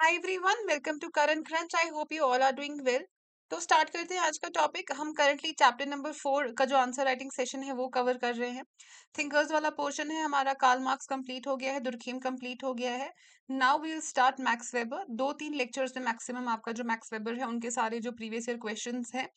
Hi everyone welcome to Current Crunch I hope you all are doing well तो start करते हैं आज का टॉपिक हम करंटली चैप्टर नंबर फोर का जो आंसर राइटिंग सेशन है वो कवर कर रहे हैं थिंकर्स वाला पोर्शन है हमारा कार्ल मार्क्स कंप्लीट हो गया है दुर्खीम कंप्लीट हो गया है now we will start Max Weber दो तीन लेक्चर्स में मैक्सिमम आपका जो मैक्स वेबर है उनके सारे जो प्रीवियस ईयर क्वेश्चन हैं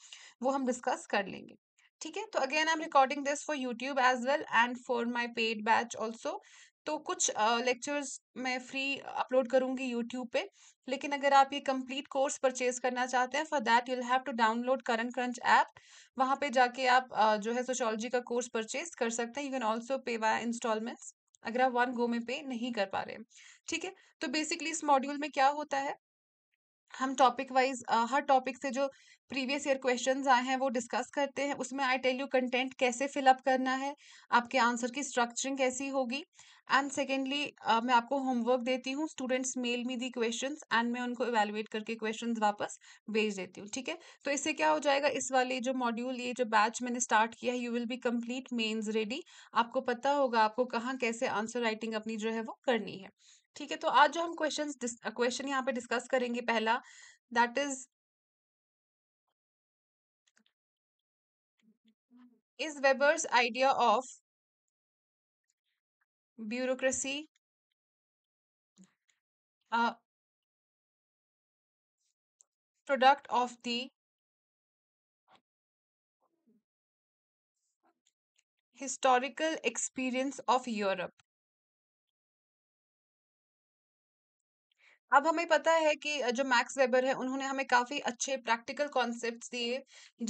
वो हम डिस्कस कर लेंगे ठीक है तो again I am recording this for YouTube as well and for my paid batch also तो कुछ लेक्चर्स मैं फ्री अपलोड करूंगी यूट्यूब पे लेकिन अगर आप ये कंप्लीट कोर्स परचेज करना चाहते हैं for that you have to download Current Crunch app वहाँ पे जाके आप uh, जो है सोशोलॉजी का कोर्स परचेज कर सकते हैं यू कैन ऑल्सो पे वाय इंस्टॉलमेंट्स अगर आप वन गो में पे नहीं कर पा रहे ठीक है तो बेसिकली इस मॉड्यूल में क्या होता है हम टॉपिक वाइज हर टॉपिक से जो प्रीवियस ईयर क्वेश्चन आए हैं वो डिस्कस करते हैं उसमें आई टेल यू कंटेंट कैसे फिलअप करना है आपके आंसर की स्ट्रक्चरिंग कैसी होगी एंड सेकेंडली uh, मैं आपको होमवर्क देती हूँ students mail me the question and मैं उनको इवेलुएट करके क्वेश्चन वापस भेज देती हूँ ठीक है तो इससे क्या हो जाएगा इस वाले जो मॉड्यूल ये जो बैच मैंने स्टार्ट किया है you will be complete mains ready आपको पता होगा आपको कहाँ कैसे आंसर राइटिंग अपनी जो है वो करनी है ठीक है तो आज जो हम क्वेश्चन क्वेश्चन यहाँ पे डिस्कस करेंगे पहला that is is Weber's idea of bureaucracy product of the historical experience of Europe अब हमें पता है कि जो मैक्स वेबर है उन्होंने हमें काफ़ी अच्छे प्रैक्टिकल कॉन्सेप्ट्स दिए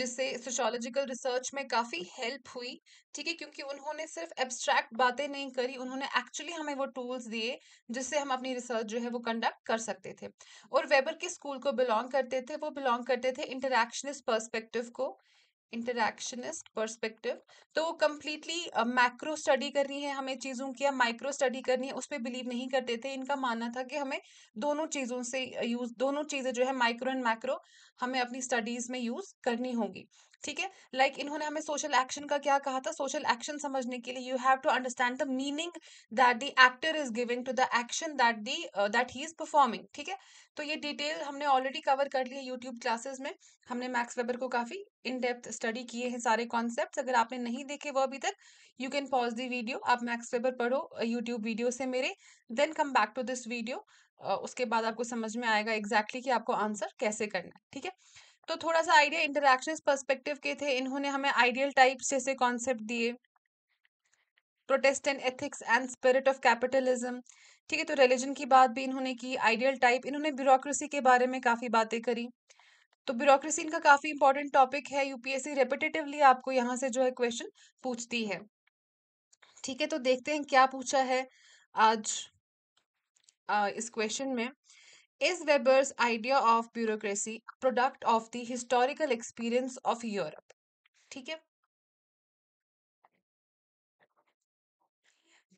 जिससे सोशोलॉजिकल रिसर्च में काफ़ी हेल्प हुई ठीक है क्योंकि उन्होंने सिर्फ एब्स्ट्रैक्ट बातें नहीं करी उन्होंने एक्चुअली हमें वो टूल्स दिए जिससे हम अपनी रिसर्च जो है वो कंडक्ट कर सकते थे और वेबर के स्कूल को बिलोंग करते थे वो बिलोंग करते थे इंटरैक्शनिस्ट पर्सपेक्टिव को इंटरक्शनिस्ट परस्पेक्टिव तो वो कम्प्लीटली मैक्रो स्टडी करनी है हमें चीज़ों की या माइक्रो स्टडी करनी है उस पर बिलीव नहीं करते थे इनका मानना था कि हमें दोनों चीज़ों से यूज़ दोनों चीज़ें जो है माइक्रो एंड मैक्रो हमें अपनी स्टडीज़ में यूज़ करनी होगी ठीक है लाइक इन्होंने हमें सोशल एक्शन का क्या कहा था सोशल एक्शन समझने के लिए you have to understand the meaning that the actor is giving to the action that the that he is performing ठीक है तो ये डिटेल हमने ऑलरेडी कवर कर ली है यूट्यूब क्लासेस में हमने मैक्स वेबर को काफ़ी इन डेप्थ स्टडी किए हैं सारे कॉन्सेप्ट अगर आपने नहीं देखे वो अभी तक you can pause the video आप मैक्स पेपर पढ़ो यूट्यूब वीडियो से मेरे then come back to this video उसके बाद आपको समझ में आएगा एग्जैक्टली exactly कि आपको आंसर कैसे करना है ठीक है तो थोड़ा सा आइडिया इंटरक्शन पर्सपेक्टिव के थे इन्होंने हमें आइडियल टाइप्स जैसे कॉन्सेप्ट दिए Protestant ethics and spirit of capitalism ठीक है तो रिलीजन की बात भी इन्होंने की आइडियल टाइप इन्होंने ब्यूरोक्रेसी के बारे में काफ़ी बातें करी तो ब्यूरोक्रेसी इनका काफ़ी इंपॉर्टेंट टॉपिक है यूपीएससी रेपिटेटिवली आपको यहाँ से जो है क्वेश्चन पूछती है ठीक है तो देखते हैं क्या पूछा है आज आ, इस क्वेश्चन में is Weber's idea of bureaucracy product of the historical experience of Europe ठीक है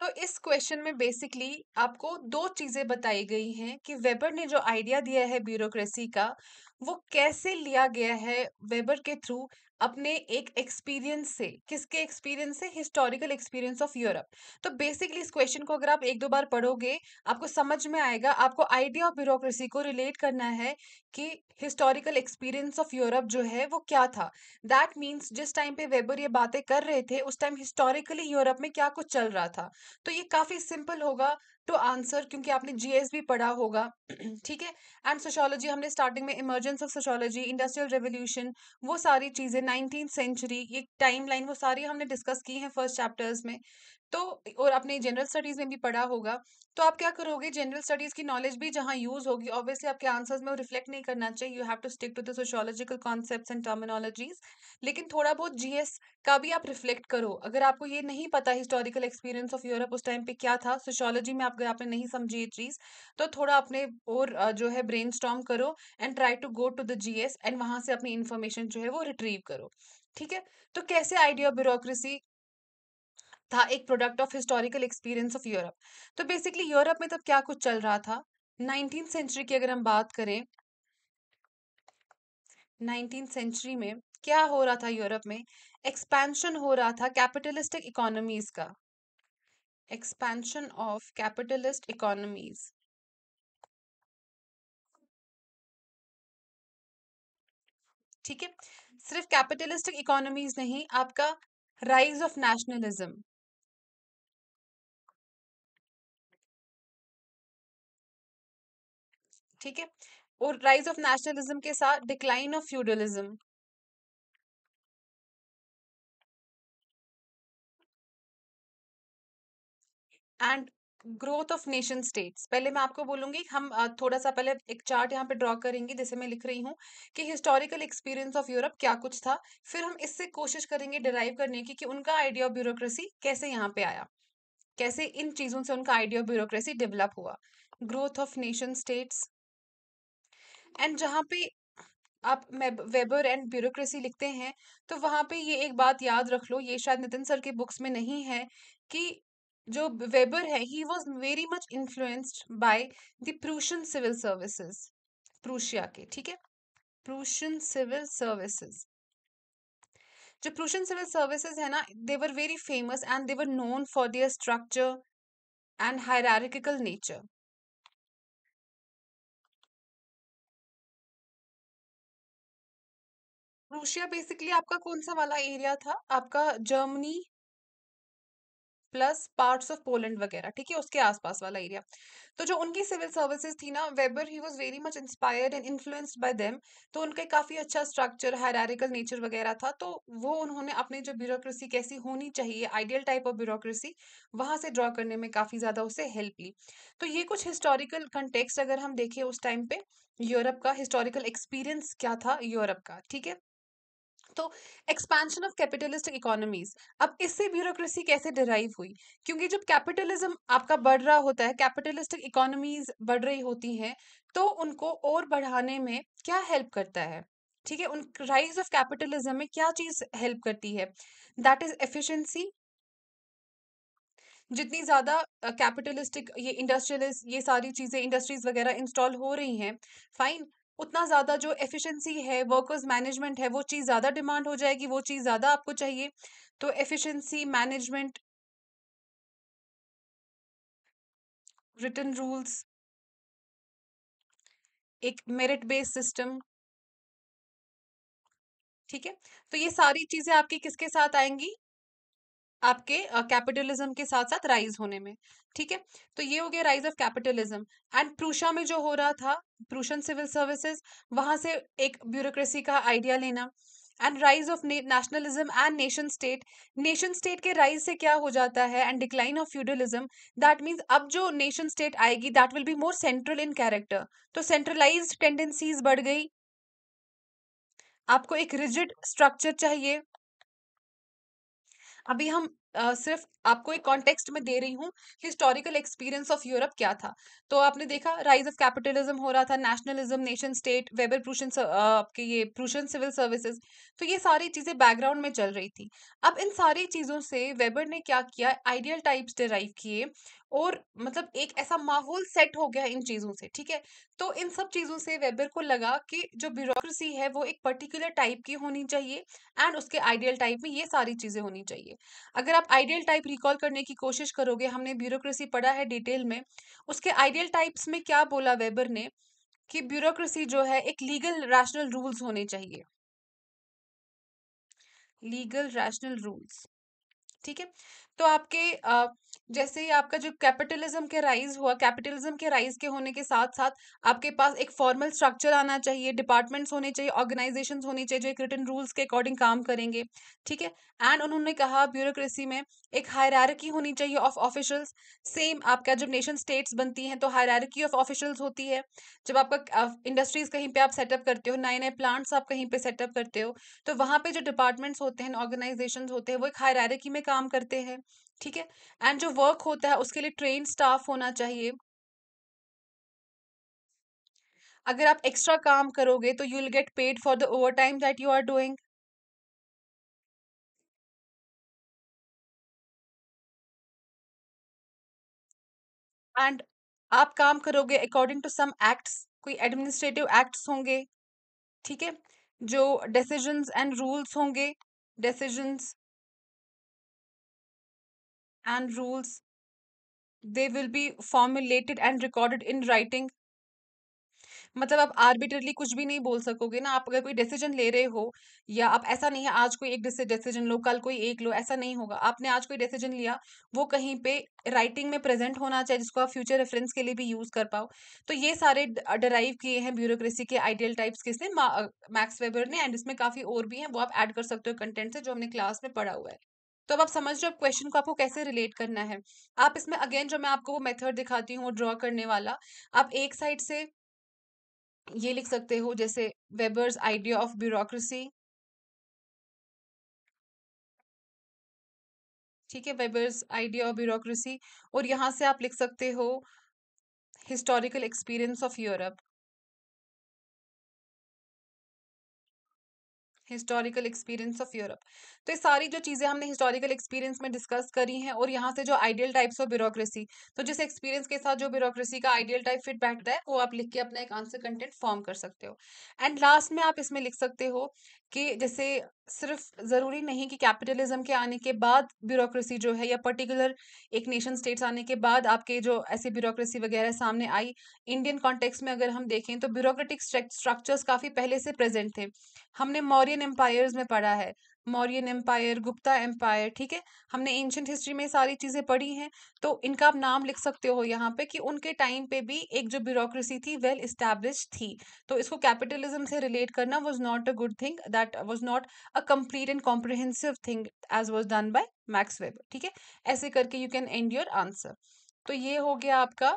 तो इस क्वेश्चन में बेसिकली आपको दो चीजें बताई गई हैं कि वेबर ने जो आइडिया दिया है ब्यूरोक्रेसी का वो कैसे लिया गया है वेबर के थ्रू अपने एक एक्सपीरियंस से किसके एक्सपीरियंस से हिस्टोरिकल एक्सपीरियंस ऑफ यूरोप तो बेसिकली इस क्वेश्चन को अगर आप एक दो बार पढ़ोगे आपको समझ में आएगा आपको आइडिया ऑफ ब्यूरोक्रेसी को रिलेट करना है कि हिस्टोरिकल एक्सपीरियंस ऑफ यूरोप जो है वो क्या था दैट मीन्स जिस टाइम पे वेबर ये बातें कर रहे थे उस टाइम हिस्टोरिकली यूरोप में क्या कुछ चल रहा था तो ये काफ़ी सिंपल होगा टू आंसर क्योंकि आपने जीएस भी पढ़ा होगा ठीक है एंड सोशोलॉजी हमने स्टार्टिंग में emergence of sociology industrial revolution वो सारी चीज़ें नाइनटीन सेंचुरी ये टाइम लाइन वो सारी हमने डिस्कस की हैं फर्स्ट चैप्टर्स में तो और आपने जनरल स्टडीज में भी पढ़ा होगा तो आप क्या करोगे जनरल स्टडीज की नॉलेज भी जहाँ यूज होगी ऑब्वियसली आपके आंसर्स में वो रिफ्लेक्ट नहीं करना चाहिए you have to stick to the sociological concepts and terminologies लेकिन थोड़ा बहुत जीएस का भी आप रिफ्लेक्ट करो अगर आपको ये नहीं पता हिस्टोरिकल एक्सपीरियंस ऑफ यूरोप उस टाइम पे क्या था सोशोलॉजी में अगर आपने नहीं समझी ये चीज तो थोड़ा अपने और जो है ब्रेन करो and try to go to the GS and वहां से अपनी इन्फॉर्मेशन जो है वो रिट्रीव करो ठीक है तो कैसे आइडिया ब्यूरोक्रेसी था एक product of historical experience of Europe तो बेसिकली यूरोप में तब क्या कुछ चल रहा था नाइनटीन सेंचुरी की अगर हम बात करें नाइनटीन सेंचुरी में क्या हो रहा था यूरोप में एक्सपेंशन हो रहा था कैपिटलिस्टिक इकोनॉमीज का एक्सपेंशन ऑफ कैपिटलिस्ट इकोनॉमीज ठीक है सिर्फ कैपिटलिस्टिक इकोनॉमीज नहीं आपका राइज ऑफ नेशनलिज्म ठीक है और राइज ऑफ नेशनलिज्म के साथ decline of feudalism and growth of nation states पहले मैं आपको बोलूंगी हम थोड़ा सा पहले एक चार्ट यहाँ पे ड्रॉ करेंगे जैसे मैं लिख रही हूँ कि हिस्टोरिकल एक्सपीरियंस ऑफ यूरोप क्या कुछ था फिर हम इससे कोशिश करेंगे डिराइव करने की कि उनका आइडिया ऑफ ब्यूरोक्रेसी कैसे यहाँ पे आया कैसे इन चीज़ों से उनका आइडिया ऑफ ब्यूरोक्रेसी डेवलप हुआ growth of nation states and जहाँ पे आप वेबर एंड ब्यूरोक्रेसी लिखते हैं तो वहाँ पे ये एक बात याद रख लो ये शायद नितिन सर के बुक्स में नहीं है कि जो वेबर है he was very much influenced by the Prussian civil services Prussia के ठीक है प्रूशन सिविल सर्विसेज जो प्रूशन सिविल सर्विसेज है ना they were very famous and they were known for their structure and hierarchical nature Prussia basically आपका कौन सा वाला एरिया था आपका Germany plus parts of Poland वगैरह ठीक है उसके आसपास वाला एरिया तो जो उनकी सिविल सर्विसेज थी ना Weber he was very much inspired and influenced by them तो उनका काफ़ी अच्छा स्ट्रक्चर हायरारिकल नेचर वगैरह था तो वो उन्होंने अपने जो ब्यूरोक्रेसी कैसी होनी चाहिए आइडियल टाइप ऑफ ब्यूरोक्रेसी वहां से ड्रॉ करने में काफ़ी ज़्यादा उसे हेल्प ली तो ये कुछ हिस्टोरिकल कंटेक्स अगर हम देखें उस टाइम पे यूरोप का हिस्टोरिकल एक्सपीरियंस क्या था यूरोप का ठीक है तो एक्सपेंशन ऑफ कैपिटलिस्ट इकोनॉमीज अब इससे ब्यूरोक्रेसी कैसे डिराइव हुई क्योंकि जब कैपिटलिज्म आपका बढ़ रहा होता है कैपिटलिस्टिक इकोनॉमीज बढ़ रही होती हैं तो उनको और बढ़ाने में क्या हेल्प करता है ठीक है उन राइज ऑफ कैपिटलिज्म में क्या चीज हेल्प करती है दैट इज एफिशिएंसी जितनी ज़्यादा कैपिटलिस्टिक ये इंडस्ट्रियलिस्ट ये सारी चीज़ें इंडस्ट्रीज वगैरह इंस्टॉल हो रही हैं फाइन उतना ज़्यादा जो एफिशिएंसी है वर्कर्स मैनेजमेंट है वो चीज़ ज़्यादा डिमांड हो जाएगी वो चीज़ ज़्यादा आपको चाहिए तो एफिशिएंसी मैनेजमेंट रिटर्न रूल्स एक मेरिट बेस्ड सिस्टम ठीक है तो ये सारी चीज़ें आपकी किसके साथ आएंगी आपके कैपिटलिज्म uh, के साथ साथ राइज होने में ठीक है तो ये हो गया rise of capitalism and Prussia में जो हो रहा था प्रूशन सिविल सर्विसेज वहां से एक ब्यूरोक्रेसी का आइडिया लेना and rise of nationalism and nation state nation state के राइज से क्या हो जाता है and decline of feudalism that means अब जो नेशन स्टेट आएगी that will be more central in character तो सेंट्रलाइज टेंडेंसीज बढ़ गई आपको एक रिजिड स्ट्रक्चर चाहिए अभी हम आ, सिर्फ आपको एक कॉन्टेक्स्ट में दे रही हूँ हिस्टोरिकल एक्सपीरियंस ऑफ यूरोप क्या था तो आपने देखा राइज ऑफ कैपिटलिज्म हो रहा था nationalism nation state Weber Prussian आपके ये प्रूशन सिविल सर्विसेज तो ये सारी चीज़ें बैकग्राउंड में चल रही थी अब इन सारी चीज़ों से वेबर ने क्या किया आइडियल टाइप्स डिराइव किए और मतलब एक ऐसा माहौल सेट हो गया इन चीज़ों से ठीक है तो इन सब चीज़ों से वेबर को लगा कि जो ब्यूरोक्रेसी है वो एक पर्टिकुलर टाइप की होनी चाहिए एंड उसके आइडियल टाइप में ये सारी चीज़ें होनी चाहिए अगर आप आइडियल टाइप रिकॉल करने की कोशिश करोगे हमने ब्यूरोक्रेसी पढ़ा है डिटेल में उसके आइडियल टाइप्स में क्या बोला वेबर ने कि ब्यूरोक्रेसी जो है एक लीगल रैशनल रूल्स होने चाहिए लीगल रैशनल रूल्स ठीक है तो आपके जैसे ही आपका जो कैपिटलिज्म के राइज हुआ कैपिटलिज्म के राइज के होने के साथ साथ आपके पास एक फॉर्मल स्ट्रक्चर आना चाहिए डिपार्टमेंट्स होने चाहिए ऑर्गेनाइजेशन होनी चाहिए जो एक रिटर्न रूल्स के अकॉर्डिंग काम करेंगे ठीक है एंड उन्होंने कहा ब्यूरोक्रेसी में एक हायरारकी होनी चाहिए ऑफ ऑफिशल्स सेम आपका जब नेशन स्टेट्स बनती हैं तो हायरारकी ऑफ ऑफिशल्स होती है जब आपका इंडस्ट्रीज कहीं पे आप सेटअप करते हो नए नए प्लांट्स आप कहीं पे सेटअप करते हो तो वहाँ पे जो डिपार्टमेंट्स होते हैं ऑर्गेनाइजेशन होते हैं वो एक हायरारकी में काम करते हैं ठीक है एंड जो वर्क होता है उसके लिए ट्रेन स्टाफ होना चाहिए अगर आप एक्स्ट्रा काम करोगे तो you will get paid for the overtime that you are doing and आप काम करोगे अकॉर्डिंग टू सम एक्ट्स कोई एडमिनिस्ट्रेटिव एक्ट्स होंगे ठीक है जो डिसीजंस एंड रूल्स होंगे decisions and rules. They will be formulated and recorded in writing. मतलब आप आर्बिट्रली कुछ भी नहीं बोल सकोगे ना आप अगर कोई डिसीजन ले रहे हो या आप ऐसा नहीं है आज कोई एक डिसीजन लो कल कोई एक लो ऐसा नहीं होगा आपने आज कोई डिसीजन लिया वो कहीं पे राइटिंग में प्रेजेंट होना चाहिए जिसको आप फ्यूचर रेफरेंस के लिए भी यूज कर पाओ तो ये सारे डराइव किए हैं ब्यूरोक्रेसी के आइडियल टाइप्स के से मैक्स वेबर ने एंड इसमें काफी और भी हैं वो आप ऐड कर सकते हो कंटेंट से जो हमने क्लास में पढ़ा हुआ है तो अब आप समझ रहे हो क्वेश्चन को आपको कैसे रिलेट करना है आप इसमें अगेन जो मैं आपको वो मेथड दिखाती हूँ ड्रॉ करने वाला आप एक साइड से ये लिख सकते हो जैसे वेबर्स आइडिया ऑफ ब्यूरोक्रेसी ठीक है वेबर्स आइडिया ऑफ ब्यूरोक्रेसी और यहां से आप लिख सकते हो historical experience of Europe historical experience of Europe तो ये सारी जो चीज़ें हमने हिस्टोरिकल एक्सपीरियंस में डिस्कस करी हैं और यहाँ से जो आइडियल टाइप्स ऑफ ब्यूरोक्रेसी तो जिस एक्सपीरियंस के साथ जो ब्यूरोक्रेसी का आइडियल टाइप फिट बैठता है वो आप लिख के अपना एक आंसर कंटेंट फॉर्म कर सकते हो एंड लास्ट में आप इसमें लिख सकते हो कि जैसे सिर्फ ज़रूरी नहीं कि कैपिटलिज्म के आने के बाद ब्यूरोक्रेसी जो है या पर्टिकुलर एक नेशन स्टेट्स आने के बाद आपके जो ऐसे ब्यूरोक्रेसी वगैरह सामने आई इंडियन कॉन्टेक्स में अगर हम देखें तो ब्यूरोक्रेटिक स्ट्रक्चर्स काफ़ी पहले से प्रेजेंट थे हमने मौर्यन एम्पायर्स में पढ़ा है मौर्यन एम्पायर गुप्ता एम्पायर ठीक है हमने एंशंट हिस्ट्री में सारी चीज़ें पढ़ी हैं तो इनका आप नाम लिख सकते हो यहाँ पे कि उनके टाइम पे भी एक जो ब्यूरोक्रेसी थी वेल well इस्टेब्लिश थी तो इसको कैपिटलिज्म से रिलेट करना was not a good thing that was not a complete and comprehensive thing as was done by Max Weber ठीक है ऐसे करके you can end your answer तो ये हो गया आपका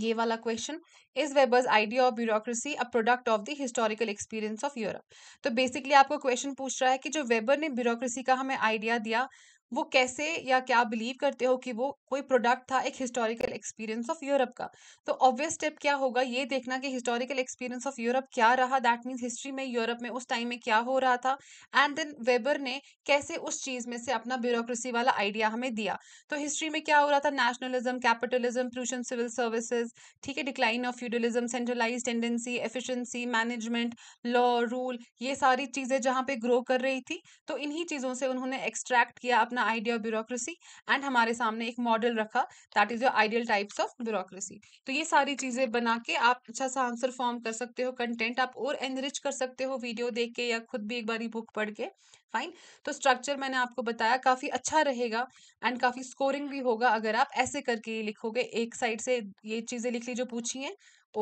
ये वाला question is Weber's idea of bureaucracy a product of the historical experience of Europe तो बेसिकली आपको क्वेश्चन पूछ रहा है कि जो वेबर ने ब्यूरोक्रेसी का हमें आइडिया दिया वो कैसे या क्या बिलीव करते हो कि वो कोई प्रोडक्ट था एक हिस्टोरिकल एक्सपीरियंस ऑफ यूरोप का तो ऑब्वियस स्टेप क्या होगा ये देखना कि हिस्टोरिकल एक्सपीरियंस ऑफ यूरोप क्या रहा दैट मीन्स हिस्ट्री में यूरोप में उस टाइम में क्या हो रहा था एंड देन वेबर ने कैसे उस चीज में से अपना ब्यूरोक्रेसी वाला आइडिया हमें दिया तो हिस्ट्री में क्या हो रहा था nationalism capitalism Prussian civil services ठीक है decline of feudalism centralize tendency efficiency management law rule ये सारी चीजें जहाँ पे ग्रो कर रही थी तो इन्हीं चीजों से उन्होंने एक्सट्रैक्ट किया अपना अपना आइडिया ऑफ ब्यूरोक्रेसी एंड हमारे सामने एक मॉडल रखा that is your ideal types of bureaucracy तो ये सारी चीज़ें बना के आप अच्छा सा आंसर फॉर्म कर सकते हो कंटेंट आप और एनरिच कर सकते हो वीडियो देख के या खुद भी एक बार बुक पढ़ के फाइन तो स्ट्रक्चर मैंने आपको बताया काफ़ी अच्छा रहेगा एंड काफ़ी स्कोरिंग भी होगा अगर आप ऐसे करके लिखोगे एक साइड से ये चीज़ें लिख ली जो पूछी हैं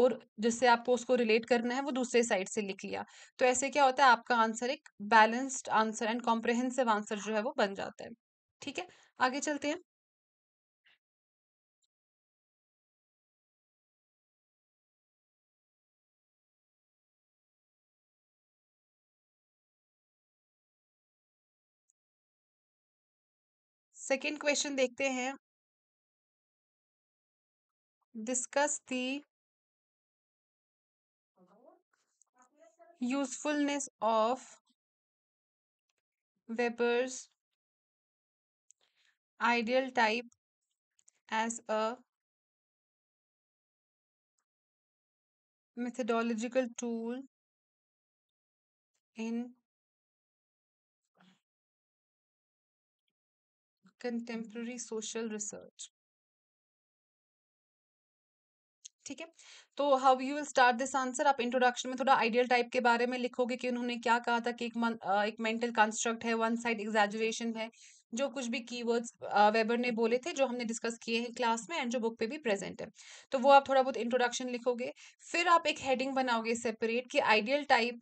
और जिससे आपको उसको रिलेट करना है वो दूसरे साइड से लिख लिया तो ऐसे क्या होता है आपका आंसर एक balanced answer and comprehensive answer जो है वो बन जाता है ठीक है आगे चलते हैं सेकेंड क्वेश्चन देखते हैं discuss the usefulness of Weber's ideal type as a methodological tool in contemporary social research. ठीक है तो how you will start this answer आप इंट्रोडक्शन में थोड़ा आइडियल टाइप के बारे में लिखोगे कि उन्होंने क्या कहा था कि एक मन, एक मेंटल कंस्ट्रक्ट है वन साइड एग्जैजरेशन है जो कुछ भी कीवर्ड्स वेबर ने बोले थे जो हमने डिस्कस किए हैं क्लास में एंड जो बुक पे भी प्रेजेंट है तो वो आप थोड़ा बहुत इंट्रोडक्शन लिखोगे फिर आप एक हेडिंग बनाओगे सेपरेट कि ideal type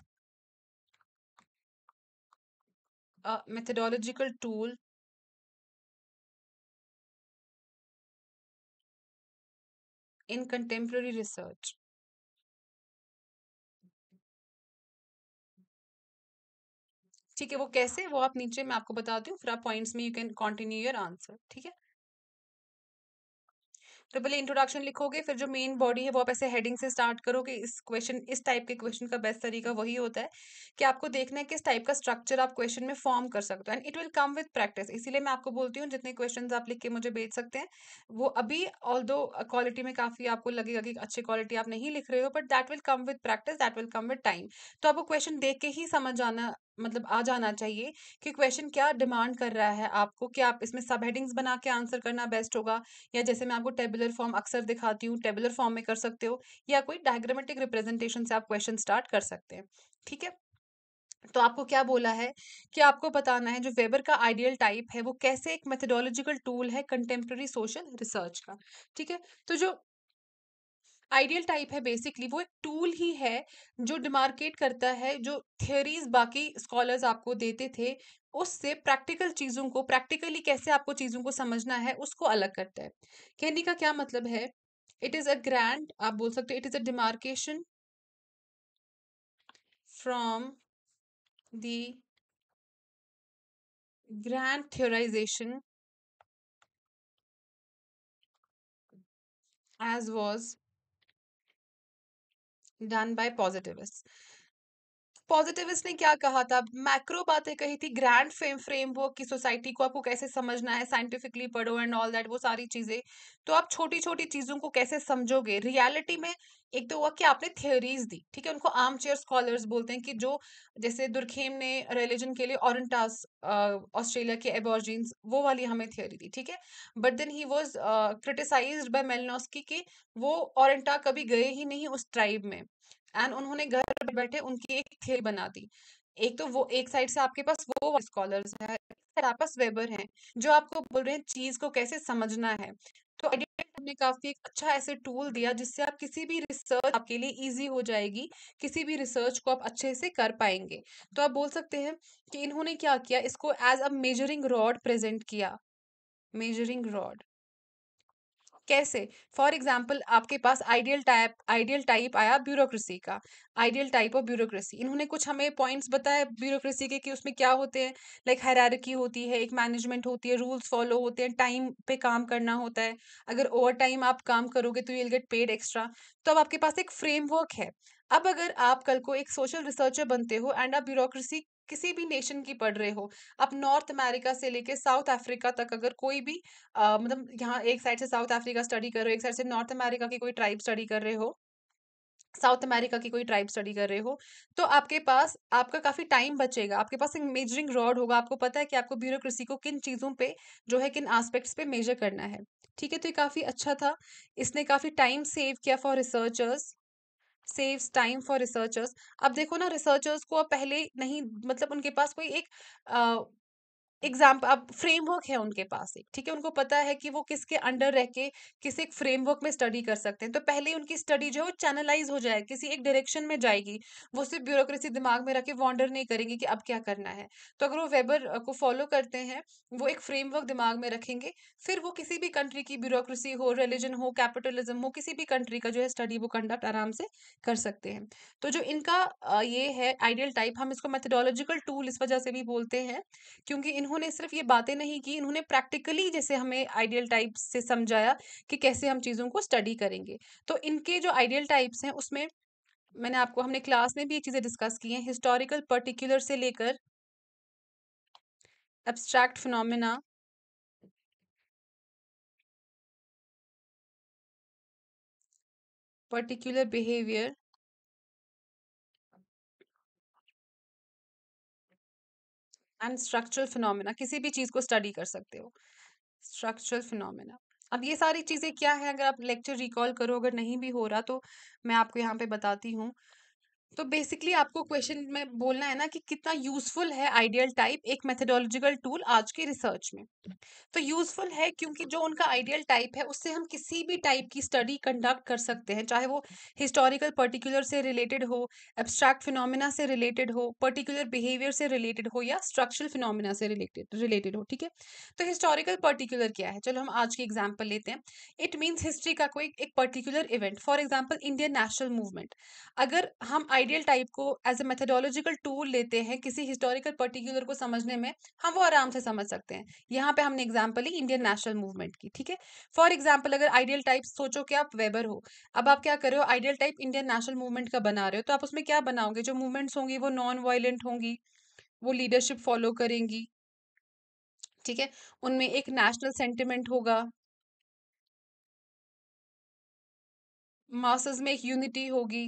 methodological tool in contemporary research ठीक है वो कैसे वो आप नीचे मैं आपको बताती हूँ फिर आप पॉइंट्स में you can continue your answer ठीक है तो पहले इंट्रोडक्शन लिखोगे फिर जो मेन बॉडी है वो आप ऐसे हेडिंग से स्टार्ट करोगे इस क्वेश्चन इस टाइप के क्वेश्चन का बेस्ट तरीका वही होता है कि आपको देखना है किस टाइप का स्ट्रक्चर आप क्वेश्चन में फॉर्म कर सकते हो and it will come with practice इसीलिए मैं आपको बोलती हूँ जितने क्वेश्चन आप लिख के मुझे भेज सकते हैं वो अभी ऑल क्वालिटी में काफ़ी आपको लगेगा कि अच्छी क्वालिटी आप नहीं लिख रहे हो but that will come with practice that will come with time तो आपको क्वेश्चन देख के ही समझ आना मतलब आ जाना चाहिए कि क्वेश्चन क्या डिमांड कर रहा है आपको कि आप इसमें सब हेडिंग्स बना के आंसर करना बेस्ट होगा या जैसे मैं आपको टेबुलर फॉर्म अक्सर दिखाती हूँ टेबुलर फॉर्म में कर सकते हो या कोई डायग्रामेटिक रिप्रेजेंटेशन से आप क्वेश्चन स्टार्ट कर सकते हैं ठीक है तो आपको क्या बोला है कि आपको बताना है जो वेबर का आइडियल टाइप है वो कैसे एक मेथडोलॉजिकल टूल है कंटेम्प्रेरी सोशल रिसर्च का ठीक है तो जो आइडियल टाइप है बेसिकली वो एक टूल ही है जो डिमार्केट करता है जो थियोरीज बाकी स्कॉलर्स आपको देते थे उससे प्रैक्टिकल चीज़ों को प्रैक्टिकली कैसे आपको चीज़ों को समझना है उसको अलग करता है कहने का क्या मतलब है इट इज़ अ ग्रैंड आप बोल सकते it is a demarcation from the grand theorization as was done by positivists. Positive इसने क्या कहा था मैक्रो बातें कही थी ग्रैंड फ्रेम फ्रेमवर्क की सोसाइटी को आपको कैसे समझना है साइंटिफिकली पढ़ो एंड ऑल दैट वो सारी चीज़ें तो आप छोटी छोटी चीज़ों को कैसे समझोगे रियलिटी में एक तो हुआ कि आपने थियोरीज दी ठीक है उनको आर्म चेयर स्कॉलर्स बोलते हैं कि जो जैसे दुर्खेम ने रिलीजन के लिए ऑरेंटास ऑस्ट्रेलिया के एबॉर्जिन्स वो वाली हमें थियोरी दी ठीक है but then he was criticize by Malinowski कि वो ऑरेंटा कभी गए ही नहीं उस ट्राइब में एंड उन्होंने घर बैठे उनकी एक खेल बना दी एक तो वो एक साइड से आपके पास वो स्कॉलर्स है पास वेबर हैं जो आपको बोल रहे हैं चीज को कैसे समझना है तो ने काफी एक अच्छा ऐसे टूल दिया जिससे आप किसी भी रिसर्च आपके लिए इजी हो जाएगी किसी भी रिसर्च को आप अच्छे से कर पाएंगे तो आप बोल सकते हैं कि इन्होंने क्या किया इसको as a measuring rod present किया मेजरिंग रॉड कैसे फॉर एग्जाम्पल आपके पास आइडियल टाइप आइडियल टाइप आया ब्यूरोक्रेसी का आइडियल टाइप ऑफ ब्यूरोक्रेसी इन्होंने कुछ हमें पॉइंट्स बताए ब्यूरोक्रेसी के कि उसमें क्या होते हैं लाइक हैरारकी होती है एक मैनेजमेंट होती है रूल्स फॉलो होते हैं टाइम पे काम करना होता है अगर ओवर टाइम आप काम करोगे तो you will get paid extra तो अब आपके पास एक फ्रेमवर्क है अब अगर आप कल को एक सोशल रिसर्चर बनते हो एंड आप ब्यूरोक्रेसी किसी भी नेशन की पढ़ रहे हो आप नॉर्थ अमेरिका से लेके साउथ अफ्रीका तक अगर कोई भी आ, मतलब यहाँ एक साइड से साउथ अफ्रीका स्टडी कर रहे हो एक साइड से नॉर्थ अमेरिका की कोई ट्राइब स्टडी कर रहे हो साउथ अमेरिका की कोई ट्राइब स्टडी कर रहे हो तो आपके पास आपका काफ़ी टाइम बचेगा आपके पास एक मेजरिंग रॉड होगा आपको पता है कि आपको ब्यूरोक्रेसी को किन चीज़ों पे जो है किन आस्पेक्ट्स पे मेजर करना है ठीक है तो ये काफ़ी अच्छा था इसने काफ़ी टाइम सेव किया for researchers saves time for researchers अब देखो ना रिसर्चर्स को अब पहले नहीं मतलब उनके पास कोई एक एग्जाम्पल अब फ्रेमवर्क है उनके पास एक ठीक है उनको पता है कि वो किसके अंडर रह के किस एक फ्रेमवर्क में स्टडी कर सकते हैं तो पहले ही उनकी स्टडी जो है वो चैनलाइज हो जाए किसी एक डायरेक्शन में जाएगी वो सिर्फ ब्यूरोक्रेसी दिमाग में रख के वॉन्डर नहीं करेंगे कि अब क्या करना है तो अगर वो वेबर को फॉलो करते हैं वो एक फ्रेमवर्क दिमाग में रखेंगे फिर वो किसी भी कंट्री की ब्यूरोक्रेसी हो रिलीजन हो कैपिटलिज्म हो किसी भी कंट्री का जो है स्टडी वो कंडक्ट आराम से कर सकते हैं तो जो इनका ये है आइडियल टाइप हम इसको मेथडोलॉजिकल टूल इस वजह से भी बोलते हैं क्योंकि इन इन्होंने सिर्फ ये बातें नहीं की इन्होंने प्रैक्टिकली जैसे हमें आइडियल टाइप से समझाया कि कैसे हम चीज़ों को स्टडी करेंगे तो इनके जो आइडियल टाइप्स हैं उसमें मैंने आपको हमने क्लास में भी ये चीज़ें डिस्कस की हैं हिस्टोरिकल पर्टिकुलर से लेकर abstract phenomena particular behaviour and structural phenomena किसी भी चीज़ को स्टडी कर सकते हो स्ट्रक्चरल फिनोमेना अब ये सारी चीज़ें क्या है अगर आप लेक्चर रिकॉल करो अगर नहीं भी हो रहा तो मैं आपको यहाँ पे बताती हूँ तो बेसिकली आपको क्वेश्चन में बोलना है ना कि कितना यूजफुल है आइडियल टाइप एक मेथडोलॉजिकल टूल आज के रिसर्च में तो यूजफुल है क्योंकि जो उनका आइडियल टाइप है उससे हम किसी भी टाइप की स्टडी कंडक्ट कर सकते हैं चाहे वो हिस्टोरिकल पर्टिकुलर से रिलेटेड हो एब्स्ट्रैक्ट फिनोमिना से रिलेटेड हो पर्टिकुलर बिहेवियर से रिलेटेड हो या स्ट्रक्चरल फिनोमिना से रिलेटेड रिलेटेड हो ठीक है तो हिस्टोरिकल पर्टिकुलर क्या है चलो हम आज की एग्जाम्पल लेते हैं इट मीन्स हिस्ट्री का कोई एक particular event for example Indian national movement अगर हम आइडियल टाइप को एज ए मेथडोलॉजिकल टूल लेते हैं किसी हिस्टोरिकल पर्टिकुलर को समझने में हम वो आराम से समझ सकते हैं यहाँ पे हमने एग्जाम्पल ली इंडियन नेशनल मूवमेंट की ठीक है फॉर एग्जाम्पल अगर आइडियल टाइप सोचो कि आप वेबर हो अब आप क्या कर रहे हो ideal type Indian national movement का बना रहे हो तो आप उसमें क्या बनाओगे जो मूवमेंट्स होंगी वो नॉन वायलेंट होंगी वो लीडरशिप फॉलो करेंगी ठीक है उनमें एक नेशनल सेंटिमेंट होगा मासस में एक यूनिटी होगी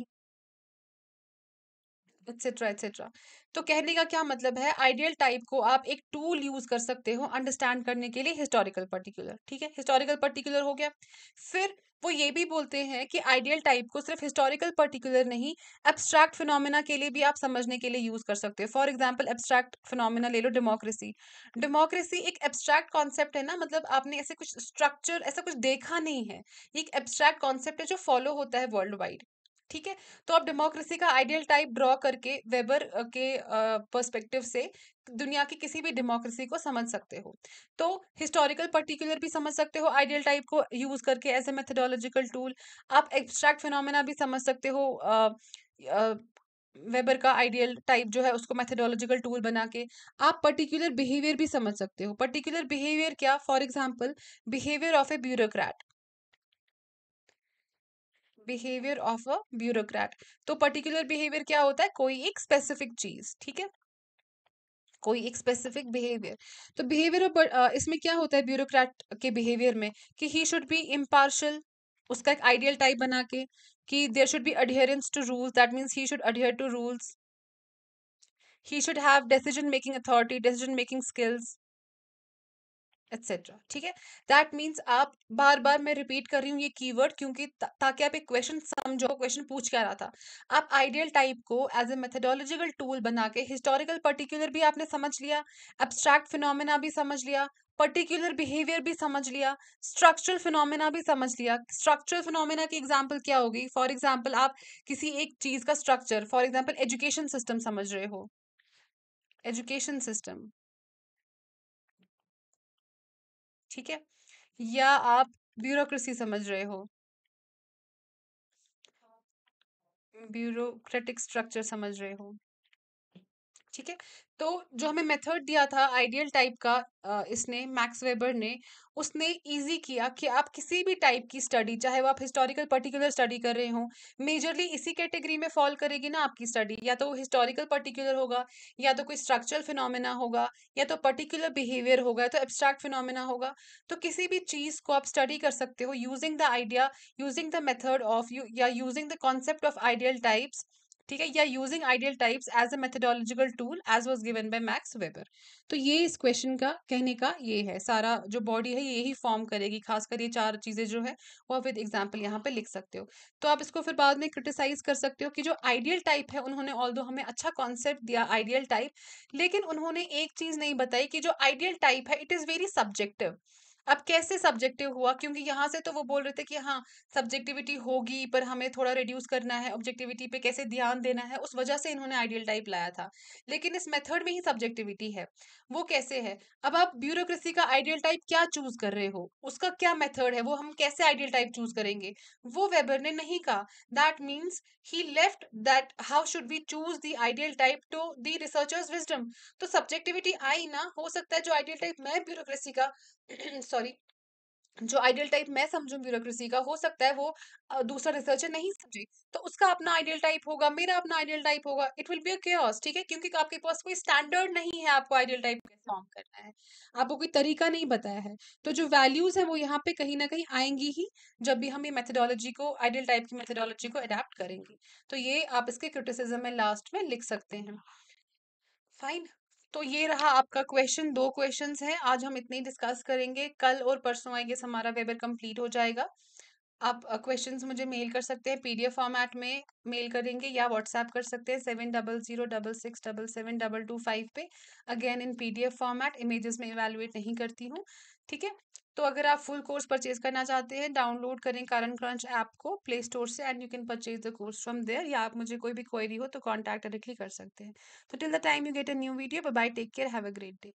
एक्सेट्रा एक्सेट्रा तो कहने का क्या मतलब है आइडियल टाइप को आप एक टूल यूज कर सकते हो अंडरस्टैंड करने के लिए हिस्टोरिकल पर्टिकुलर ठीक है हिस्टोरिकल पर्टिकुलर हो गया फिर वो ये भी बोलते हैं कि आइडियल टाइप को सिर्फ हिस्टोरिकल पर्टिकुलर नहीं एब्स्ट्रैक्ट फिनोमेना के लिए भी आप समझने के लिए यूज़ कर सकते हो फॉर एग्जांपल एब्स्ट्रैक्ट फिनोमेना ले लो डेमोक्रेसी डेमोक्रेसी एक एब्स्ट्रैक्ट कॉन्सेप्ट है ना मतलब आपने ऐसे कुछ स्ट्रक्चर ऐसा कुछ देखा नहीं है ये एक एब्स्ट्रैक्ट कॉन्सेप्ट है जो फॉलो होता है वर्ल्ड वाइड ठीक है तो आप डेमोक्रेसी का आइडियल टाइप ड्रॉ करके वेबर के पर्सपेक्टिव से दुनिया की किसी भी डेमोक्रेसी को समझ सकते हो तो हिस्टोरिकल पर्टिकुलर भी समझ सकते हो आइडियल टाइप को यूज करके एज ए मेथडोलॉजिकल टूल आप एब्स्ट्रैक्ट फिनोमेना भी समझ सकते हो वेबर का आइडियल टाइप जो है उसको मैथडोलॉजिकल टूल बना के आप पर्टिकुलर बिहेवियर भी समझ सकते हो पर्टिकुलर बिहेवियर क्या for example behaviour of a bureaucrat behaviour of a bureaucrat तो पर्टिकुलर बिहेवियर क्या होता है कोई एक स्पेसिफिक चीज ठीक है कोई एक स्पेसिफिक बिहेवियर तो बिहेवियर इसमें क्या होता है ब्यूरोक्रेट के बिहेवियर में कि ही शुड बी इम्पार्शल उसका एक आइडियल टाइप बना के कि there should be adherence to rules that means he should adhere to rules he should have decision making authority decision making skills etcetera ठीक है दैट मीन्स आप बार बार मैं repeat कर रही हूँ ये कीवर्ड क्योंकि ता, ताकि आप एक क्वेश्चन समझो क्वेश्चन पूछ क्या रहा था आप आइडियल टाइप को एज ए मेथडोलॉजिकल टूल बना के हिस्टोरिकल पर्टिकुलर भी आपने समझ लिया एब्स्ट्रैक्ट फिनोमिना भी समझ लिया पर्टिकुलर बिहेवियर भी समझ लिया स्ट्रक्चरल फिनोमिना भी समझ लिया स्ट्रक्चरल फिनोमिना की एग्जाम्पल क्या होगी फॉर एग्जाम्पल आप किसी एक चीज़ का structure for example education system समझ रहे हो एजुकेशन सिस्टम ठीक है या आप ब्यूरोक्रेसी समझ रहे हो ब्यूरोक्रेटिक स्ट्रक्चर समझ रहे हो ठीक है तो जो हमें मेथड दिया था आइडियल टाइप का इसने मैक्स वेबर ने उसने इजी किया कि आप किसी भी टाइप की स्टडी चाहे वो आप हिस्टोरिकल पर्टिकुलर स्टडी कर रहे हो मेजरली इसी कैटेगरी में फॉल करेगी ना आपकी स्टडी या तो हिस्टोरिकल पर्टिकुलर होगा या तो कोई स्ट्रक्चरल फिनोमेना होगा या तो पर्टिकुलर बिहेवियर होगा या तो एब्स्ट्रैक्ट फिनोमेना होगा तो किसी भी चीज़ को आप स्टडी कर सकते हो using the idea using the method of या using the concept of ideal types ठीक है या using ideal types as a methodological tool as was given by Max Weber तो ये इस क्वेश्चन का कहने का ये है सारा जो बॉडी है ये ही फॉर्म करेगी खासकर ये चार चीज़ें जो है वो आप विद एग्जाम्पल यहाँ पे लिख सकते हो तो आप इसको फिर बाद में क्रिटिसाइज कर सकते हो कि जो आइडियल टाइप है उन्होंने ऑल हमें अच्छा कॉन्सेप्ट दिया आइडियल टाइप लेकिन उन्होंने एक चीज़ नहीं बताई कि जो आइडियल टाइप है इट इज़ वेरी सब्जेक्टिव अब कैसे सब्जेक्टिव हुआ क्योंकि यहाँ से तो वो बोल रहे थे कि हाँ सब्जेक्टिविटी होगी पर हमें थोड़ा रिड्यूस करना है ऑब्जेक्टिविटी पे कैसे ध्यान देना है उस वजह से इन्होंने आइडियल टाइप लाया था लेकिन इस मेथड में ही सब्जेक्टिविटी है वो कैसे है अब आप ब्यूरोक्रेसी का आइडियल टाइप क्या चूज कर रहे हो उसका क्या मेथड है वो हम कैसे आइडियल टाइप चूज करेंगे वो वेबर ने नहीं कहा that means he left that how should be choose the ideal type to the researcher's wisdom तो सब्जेक्टिविटी आई ना हो सकता है जो आइडियल टाइप मैं ब्यूरोक्रेसी का सॉरी जो आइडियल टाइप मैं समझू ब्यूरोक्रेसी का हो सकता है वो दूसरा रिसर्चर नहीं समझे तो उसका अपना आइडियल टाइप होगा मेरा अपना आइडियल टाइप होगा इट विल बी अ ठीक है क्योंकि आपके पास कोई स्टैंडर्ड नहीं है आपको आइडियल टाइप कैसे फॉर्म करना है आपको कोई तरीका नहीं बताया है तो जो वैल्यूज है वो यहाँ पे कहीं ना कहीं आएंगी ही जब भी हम ये मेथडोलॉजी को आइडियल टाइप की मेथडोलॉजी को अडेप्ट करेंगे तो ये आप इसके क्रिटिसिजम में लास्ट में लिख सकते हैं फाइन हाँ। तो ये रहा आपका क्वेश्चन दो क्वेश्चंस हैं आज हम इतने ही डिस्कस करेंगे कल और परसों आएंगे हमारा वेबर कंप्लीट हो जाएगा आप क्वेश्चंस मुझे मेल कर सकते हैं पीडीएफ फॉर्मेट में मेल करेंगे या व्हाट्सएप कर सकते हैं seven double zero double six double seven double two five पे again in PDF format images में इवेलुएट नहीं करती हूँ ठीक है तो अगर आप फुल कोर्स परचेज करना चाहते हैं डाउनलोड करें कारण क्रंच ऐप को प्ले स्टोर से and you can purchase the course from there या आप मुझे कोई भी क्वेरी हो तो कॉन्टैक्ट डायरेक्टली कर सकते हैं तो till the time you get a new video bye take care have a great day